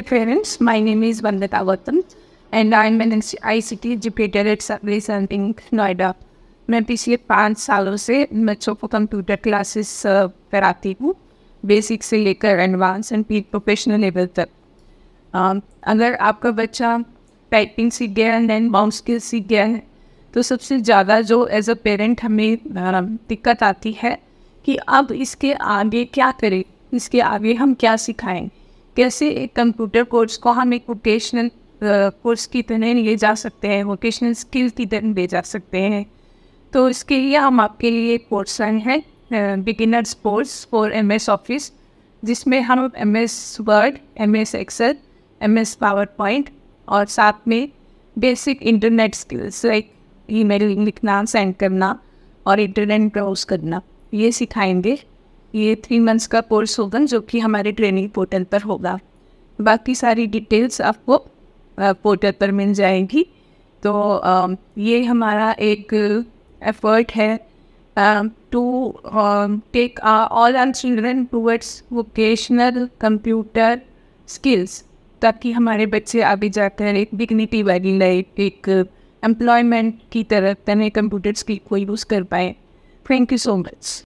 Hi parents, my name is Vandita Vatam and I'm an ICT educator at Survey Center Noida. मैं पिछले पाँच सालों से बच्चों को कंप्यूटर क्लासेस कराती हूँ बेसिक से लेकर advance and P professional level तक um, अगर आपका बच्चा टाइपिंग सीख गया है एंड बाउंड स्किल सीख गया है तो सबसे ज़्यादा जो एज अ पेरेंट हमें um, दिक्कत आती है कि अब इसके आगे क्या करें इसके आगे हम क्या सिखाएंगे कैसे एक कंप्यूटर कोर्स को हम एक वोकेशनल कोर्स की तरह ले जा सकते हैं वोकेशनल स्किल की तरह ले जा सकते हैं तो इसके लिए हम आपके लिए कोर्स लाए हैं beginners course for M S office जिसमें हम M S word M S Excel M S PowerPoint और साथ में basic internet skills like email लिखना सेंड करना और इंटरनेट ब्राउज करना ये सिखाएंगे ये थ्री मंथ्स का कोर्स होगा जो कि हमारे ट्रेनिंग पोर्टल पर होगा बाकी सारी डिटेल्स आपको पोर्टल पर मिल जाएंगी तो ये हमारा एक एफर्ट है to take all our children towards vocational computer skills ताकि हमारे बच्चे आगे जाकर एक डिग्निटी वाली लाइफ एक एम्प्लॉयमेंट की तरफ तरह कंप्यूटर स्किल को यूज़ कर पाए थैंक यू सो मच